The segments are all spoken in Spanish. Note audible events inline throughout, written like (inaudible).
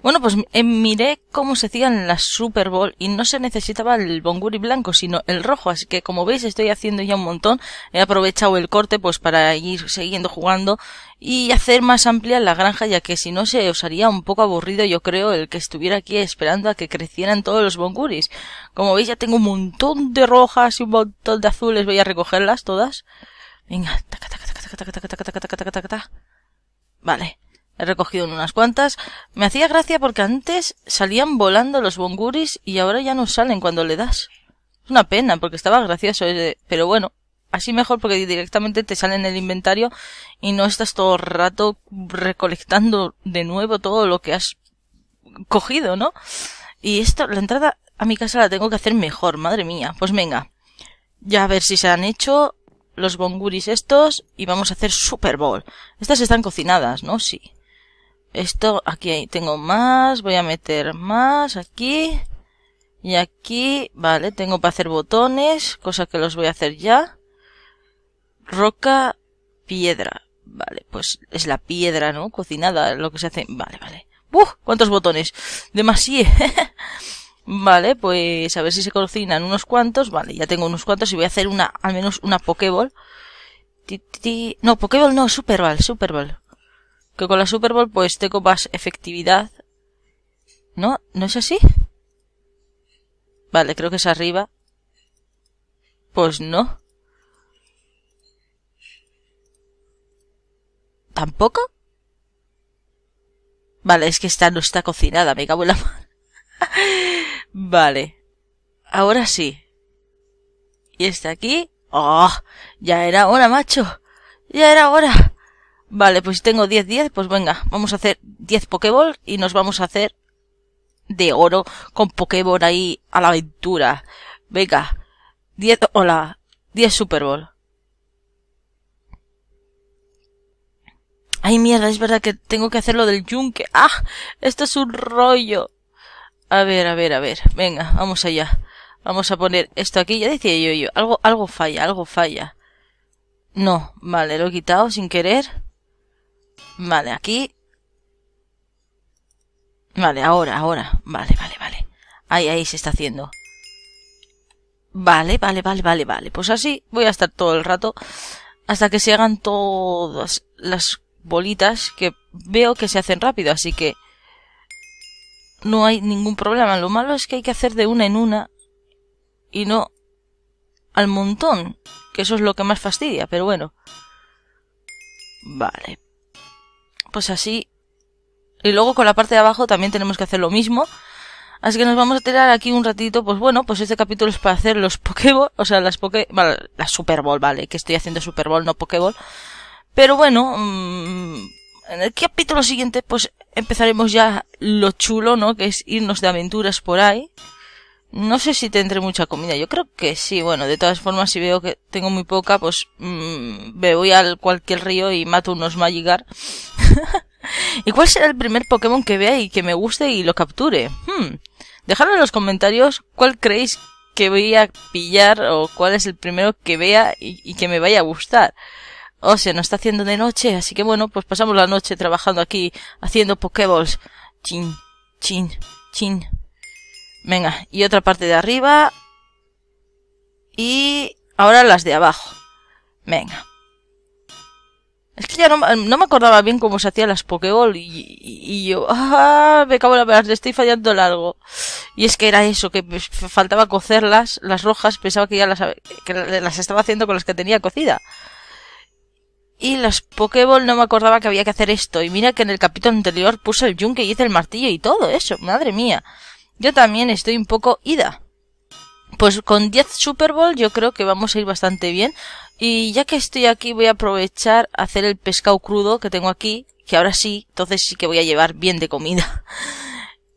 Bueno, pues miré cómo se hacían las Super Bowl y no se necesitaba el bonguri blanco, sino el rojo. Así que como veis estoy haciendo ya un montón. He aprovechado el corte pues para ir siguiendo jugando y hacer más amplia la granja, ya que si no se os haría un poco aburrido, yo creo, el que estuviera aquí esperando a que crecieran todos los bonguris. Como veis ya tengo un montón de rojas y un montón de azules. Voy a recogerlas todas. Venga, taca, taca, taca, taca, taca, taca, taca, taca, taca, taca, Vale. He recogido unas cuantas. Me hacía gracia porque antes salían volando los bonguris y ahora ya no salen cuando le das. Es una pena porque estaba gracioso, eh, pero bueno, así mejor porque directamente te sale en el inventario y no estás todo el rato recolectando de nuevo todo lo que has cogido, ¿no? Y esto, la entrada a mi casa la tengo que hacer mejor, madre mía. Pues venga, ya a ver si se han hecho los bonguris estos y vamos a hacer Super Bowl. Estas están cocinadas, ¿no? Sí esto aquí tengo más, voy a meter más aquí y aquí, vale, tengo para hacer botones, cosa que los voy a hacer ya. Roca, piedra, vale, pues es la piedra, ¿no? Cocinada, lo que se hace, vale, vale. ¡Uf! ¿Cuántos botones? Demasié (laughs) vale, pues a ver si se cocinan unos cuantos, vale, ya tengo unos cuantos y voy a hacer una, al menos una Pokéball. No, Pokéball no, Superball, Superball que con la Super Bowl pues tengo más efectividad. ¿No? ¿No es así? Vale, creo que es arriba. Pues no. ¿Tampoco? Vale, es que esta no está cocinada, me cago en la mano. (laughs) vale. Ahora sí. Y está aquí. ¡Oh! Ya era hora, macho. Ya era hora. Vale, pues si tengo 10 10, pues venga, vamos a hacer 10 Pokéball y nos vamos a hacer de oro con Pokéball ahí a la aventura. Venga, 10, hola, 10 Super Bowl. Ay, mierda, es verdad que tengo que hacer lo del yunque. ¡Ah! Esto es un rollo. A ver, a ver, a ver. Venga, vamos allá. Vamos a poner esto aquí. Ya decía yo, yo. Algo, algo falla, algo falla. No, vale, lo he quitado sin querer. Vale, aquí. Vale, ahora, ahora. Vale, vale, vale. Ahí, ahí se está haciendo. Vale, vale, vale, vale, vale. Pues así voy a estar todo el rato hasta que se hagan todas las bolitas que veo que se hacen rápido, así que no hay ningún problema. Lo malo es que hay que hacer de una en una y no al montón, que eso es lo que más fastidia, pero bueno. Vale, pues así. Y luego con la parte de abajo también tenemos que hacer lo mismo. Así que nos vamos a tirar aquí un ratito, pues bueno, pues este capítulo es para hacer los Pokéball, o sea, las Poké, bueno, las Super Bowl, vale, que estoy haciendo Super Bowl, no Pokéball. Pero bueno, mm, en el capítulo siguiente, pues empezaremos ya lo chulo, ¿no? Que es irnos de aventuras por ahí. No sé si tendré mucha comida, yo creo que sí. Bueno, de todas formas, si veo que tengo muy poca, pues mmm, me voy al cualquier río y mato unos Magigar. (laughs) ¿Y cuál será el primer Pokémon que vea y que me guste y lo capture? Hmm. Dejadme en los comentarios cuál creéis que voy a pillar o cuál es el primero que vea y, que me vaya a gustar. O oh, sea, nos está haciendo de noche, así que bueno, pues pasamos la noche trabajando aquí, haciendo Pokéballs. Chin, chin, chin. Venga, y otra parte de arriba. Y ahora las de abajo. Venga. Es que ya no, me acordaba bien cómo se hacían las Pokéball y, yo, ah, me cago en la verdad, estoy fallando largo. Y es que era eso, que faltaba cocerlas, las rojas, pensaba que ya las, las estaba haciendo con las que tenía cocida. Y las Pokéball no me acordaba que había que hacer esto. Y mira que en el capítulo anterior puse el yunque y hice el martillo y todo eso. Madre mía. Yo también estoy un poco ida. Pues con 10 Super Bowl yo creo que vamos a ir bastante bien. Y ya que estoy aquí voy a aprovechar a hacer el pescado crudo que tengo aquí, que ahora sí, entonces sí que voy a llevar bien de comida. (laughs)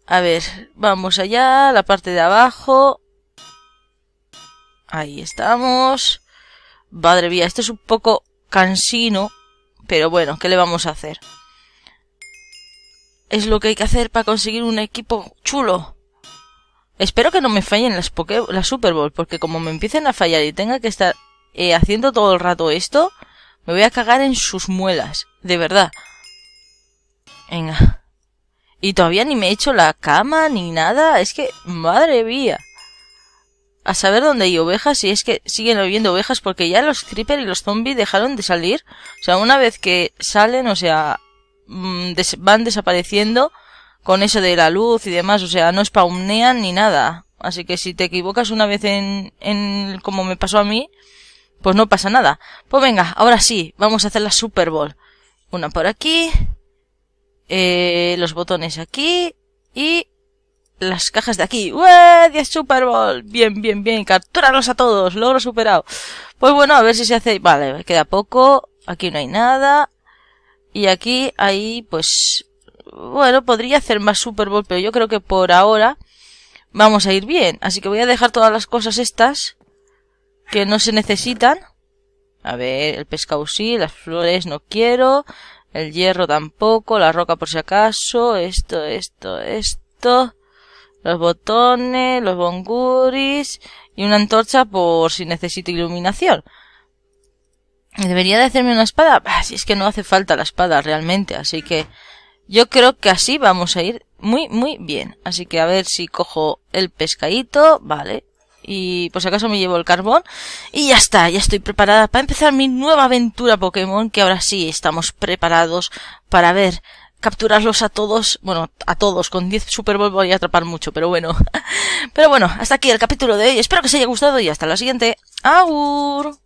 A ver, vamos allá, la parte de abajo. Ahí estamos. Madre mía, esto es un poco cansino, pero bueno, ¿qué le vamos a hacer? Es lo que hay que hacer para conseguir un equipo chulo. Espero que no me fallen las, Super Bowl, porque como me empiecen a fallar y tenga que estar eh, haciendo todo el rato esto, me voy a cagar en sus muelas, de verdad. Venga. Y todavía ni me he hecho la cama ni nada, es que, madre mía. A saber dónde hay ovejas y es que siguen habiendo ovejas porque ya los creeper y los zombies dejaron de salir. O sea, una vez que salen, o sea, mm, van desapareciendo, con eso de la luz y demás, o sea, no spawnean ni nada. Así que si te equivocas una vez en, en como me pasó a mí, pues no pasa nada. Pues venga, ahora sí, vamos a hacer la Super Bowl. Una por aquí, eh, los botones aquí y las cajas de aquí. ¡Ué! ¡Diez Super Bowl! Bien, bien, bien. Captúralos a todos. Logro superado. Pues bueno, a ver si se hace... Vale, queda poco. Aquí no hay nada. Y aquí hay, pues, bueno, podría hacer más Super pero yo creo que por ahora vamos a ir bien. Así que voy a dejar todas las cosas estas que no se necesitan. A ver, el pescado sí, las flores no quiero, el hierro tampoco, la roca por si acaso, esto, esto, esto, los botones, los bonguris y una antorcha por si necesito iluminación. ¿Debería de hacerme una espada? si es que no hace falta la espada realmente, así que yo creo que así vamos a ir muy, muy bien. Así que a ver si cojo el pescadito, vale. Y por si acaso me llevo el carbón. Y ya está, ya estoy preparada para empezar mi nueva aventura Pokémon, que ahora sí estamos preparados para ver capturarlos a todos, bueno, a todos, con 10 Super Bowl voy a atrapar mucho, pero bueno. (laughs) Pero bueno, hasta aquí el capítulo de hoy. Espero que os haya gustado y hasta la siguiente. ¡Aur!